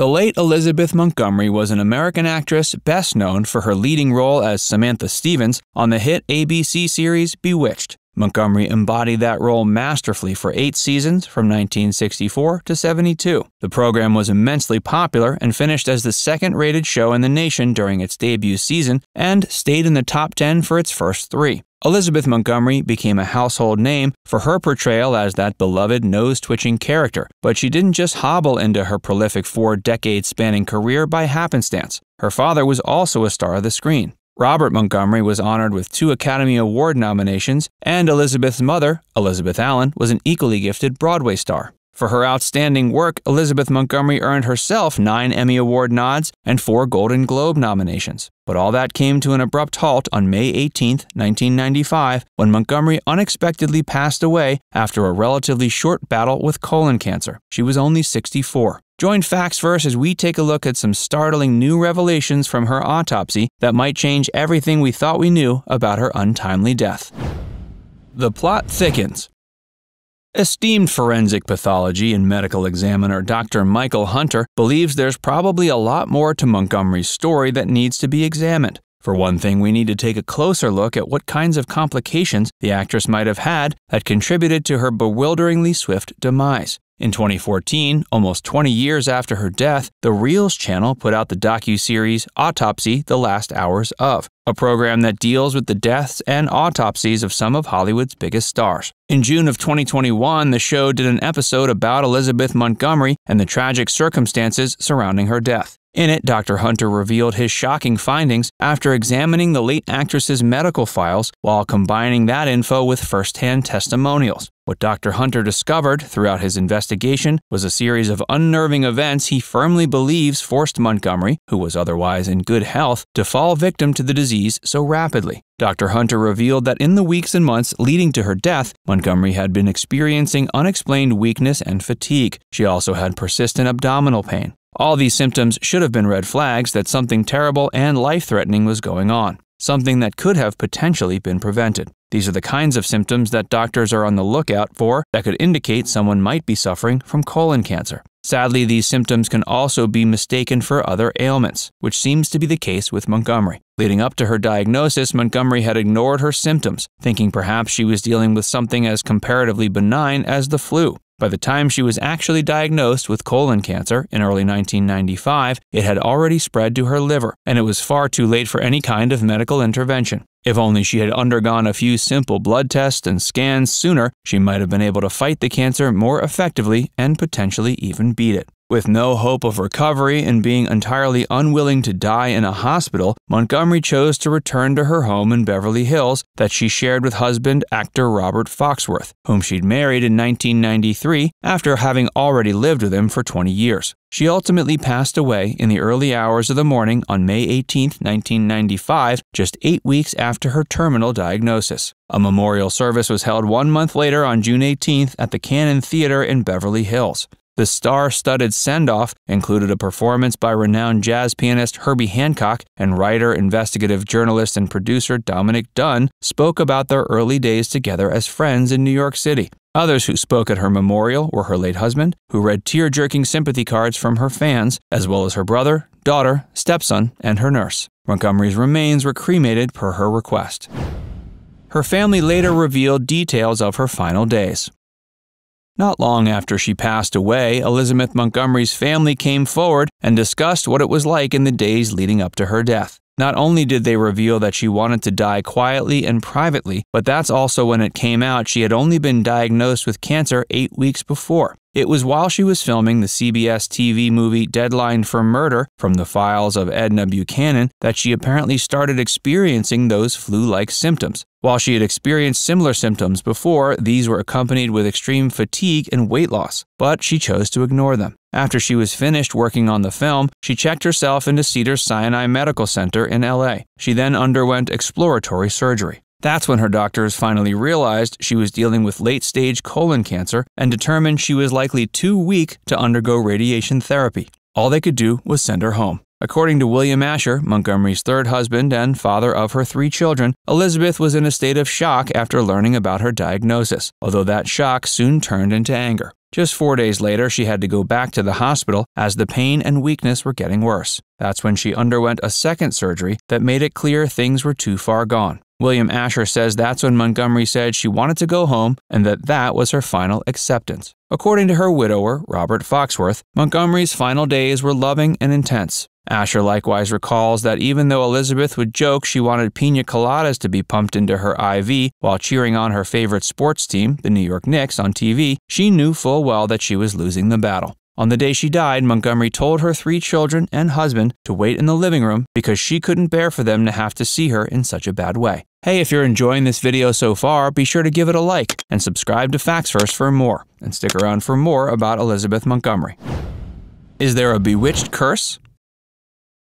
The late Elizabeth Montgomery was an American actress best known for her leading role as Samantha Stevens on the hit ABC series Bewitched. Montgomery embodied that role masterfully for eight seasons from 1964 to 72. The program was immensely popular and finished as the second rated show in the nation during its debut season and stayed in the top 10 for its first three. Elizabeth Montgomery became a household name for her portrayal as that beloved nose twitching character, but she didn't just hobble into her prolific four decade spanning career by happenstance. Her father was also a star of the screen. Robert Montgomery was honored with two Academy Award nominations, and Elizabeth's mother, Elizabeth Allen, was an equally gifted Broadway star. For her outstanding work, Elizabeth Montgomery earned herself nine Emmy Award nods and four Golden Globe nominations. But all that came to an abrupt halt on May 18, 1995, when Montgomery unexpectedly passed away after a relatively short battle with colon cancer. She was only 64. Join Facts First as we take a look at some startling new revelations from her autopsy that might change everything we thought we knew about her untimely death. The plot thickens. Esteemed forensic pathology and medical examiner Dr. Michael Hunter believes there's probably a lot more to Montgomery's story that needs to be examined. For one thing, we need to take a closer look at what kinds of complications the actress might have had that contributed to her bewilderingly swift demise. In 2014, almost 20 years after her death, the Reels channel put out the docu-series Autopsy: The Last Hours of, a program that deals with the deaths and autopsies of some of Hollywood's biggest stars. In June of 2021, the show did an episode about Elizabeth Montgomery and the tragic circumstances surrounding her death. In it, Dr. Hunter revealed his shocking findings after examining the late actress's medical files while combining that info with firsthand testimonials. What Dr. Hunter discovered throughout his investigation was a series of unnerving events he firmly believes forced Montgomery, who was otherwise in good health, to fall victim to the disease so rapidly. Dr. Hunter revealed that in the weeks and months leading to her death, Montgomery had been experiencing unexplained weakness and fatigue. She also had persistent abdominal pain. All these symptoms should have been red flags that something terrible and life threatening was going on, something that could have potentially been prevented. These are the kinds of symptoms that doctors are on the lookout for that could indicate someone might be suffering from colon cancer. Sadly, these symptoms can also be mistaken for other ailments, which seems to be the case with Montgomery. Leading up to her diagnosis, Montgomery had ignored her symptoms, thinking perhaps she was dealing with something as comparatively benign as the flu. By the time she was actually diagnosed with colon cancer in early 1995, it had already spread to her liver, and it was far too late for any kind of medical intervention. If only she had undergone a few simple blood tests and scans sooner, she might have been able to fight the cancer more effectively and potentially even beat it. With no hope of recovery and being entirely unwilling to die in a hospital, Montgomery chose to return to her home in Beverly Hills that she shared with husband actor Robert Foxworth, whom she'd married in 1993 after having already lived with him for 20 years. She ultimately passed away in the early hours of the morning on May 18, 1995, just eight weeks after her terminal diagnosis. A memorial service was held one month later on June 18th at the Cannon Theater in Beverly Hills. The star studded send off included a performance by renowned jazz pianist Herbie Hancock and writer, investigative journalist, and producer Dominic Dunn spoke about their early days together as friends in New York City. Others who spoke at her memorial were her late husband, who read tear jerking sympathy cards from her fans, as well as her brother, daughter, stepson, and her nurse. Montgomery's remains were cremated per her request. Her family later revealed details of her final days. Not long after she passed away, Elizabeth Montgomery's family came forward and discussed what it was like in the days leading up to her death. Not only did they reveal that she wanted to die quietly and privately, but that's also when it came out she had only been diagnosed with cancer eight weeks before. It was while she was filming the CBS TV movie Deadline for Murder from the files of Edna Buchanan that she apparently started experiencing those flu like symptoms. While she had experienced similar symptoms before, these were accompanied with extreme fatigue and weight loss, but she chose to ignore them. After she was finished working on the film, she checked herself into Cedars Sinai Medical Center in LA. She then underwent exploratory surgery. That's when her doctors finally realized she was dealing with late stage colon cancer and determined she was likely too weak to undergo radiation therapy. All they could do was send her home. According to William Asher, Montgomery's third husband and father of her three children, Elizabeth was in a state of shock after learning about her diagnosis, although that shock soon turned into anger. Just four days later, she had to go back to the hospital as the pain and weakness were getting worse. That's when she underwent a second surgery that made it clear things were too far gone. William Asher says that's when Montgomery said she wanted to go home and that that was her final acceptance. According to her widower, Robert Foxworth, Montgomery's final days were loving and intense. Asher likewise recalls that even though Elizabeth would joke she wanted pina coladas to be pumped into her IV while cheering on her favorite sports team, the New York Knicks, on TV, she knew full well that she was losing the battle. On the day she died, Montgomery told her three children and husband to wait in the living room because she couldn't bear for them to have to see her in such a bad way. Hey, if you're enjoying this video so far, be sure to give it a like and subscribe to Facts First for more, and stick around for more about Elizabeth Montgomery. Is there a bewitched curse?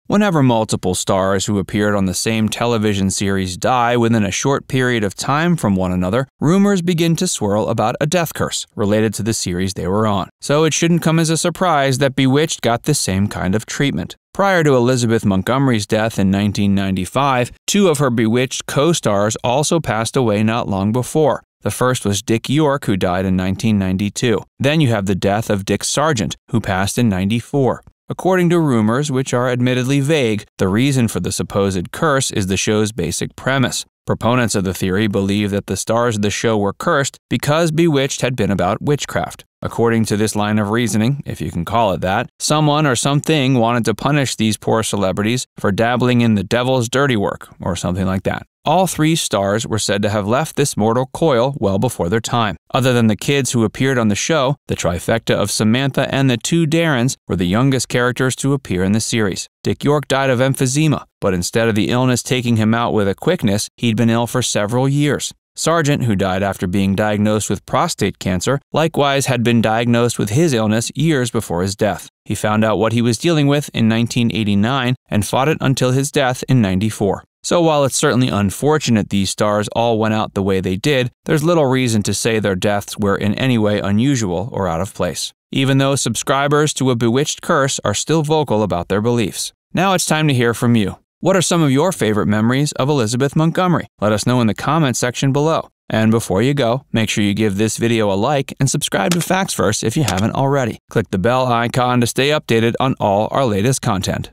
Whenever multiple stars who appeared on the same television series die within a short period of time from one another, rumors begin to swirl about a death curse related to the series they were on. So it shouldn't come as a surprise that Bewitched got the same kind of treatment. Prior to Elizabeth Montgomery's death in 1995, two of her Bewitched co stars also passed away not long before. The first was Dick York, who died in 1992. Then you have the death of Dick Sargent, who passed in 94. According to rumors, which are admittedly vague, the reason for the supposed curse is the show's basic premise. Proponents of the theory believe that the stars of the show were cursed because Bewitched had been about witchcraft. According to this line of reasoning, if you can call it that, someone or something wanted to punish these poor celebrities for dabbling in the devil's dirty work, or something like that. All three stars were said to have left this mortal coil well before their time. Other than the kids who appeared on the show, the trifecta of Samantha and the two Darrens were the youngest characters to appear in the series. Dick York died of emphysema, but instead of the illness taking him out with a quickness, he'd been ill for several years. Sargent, who died after being diagnosed with prostate cancer, likewise had been diagnosed with his illness years before his death. He found out what he was dealing with in 1989 and fought it until his death in 94. So while it's certainly unfortunate these stars all went out the way they did, there's little reason to say their deaths were in any way unusual or out of place, even though subscribers to A Bewitched Curse are still vocal about their beliefs. Now it's time to hear from you. What are some of your favorite memories of Elizabeth Montgomery? Let us know in the comments section below. And before you go, make sure you give this video a like and subscribe to Facts First if you haven't already. Click the bell icon to stay updated on all our latest content.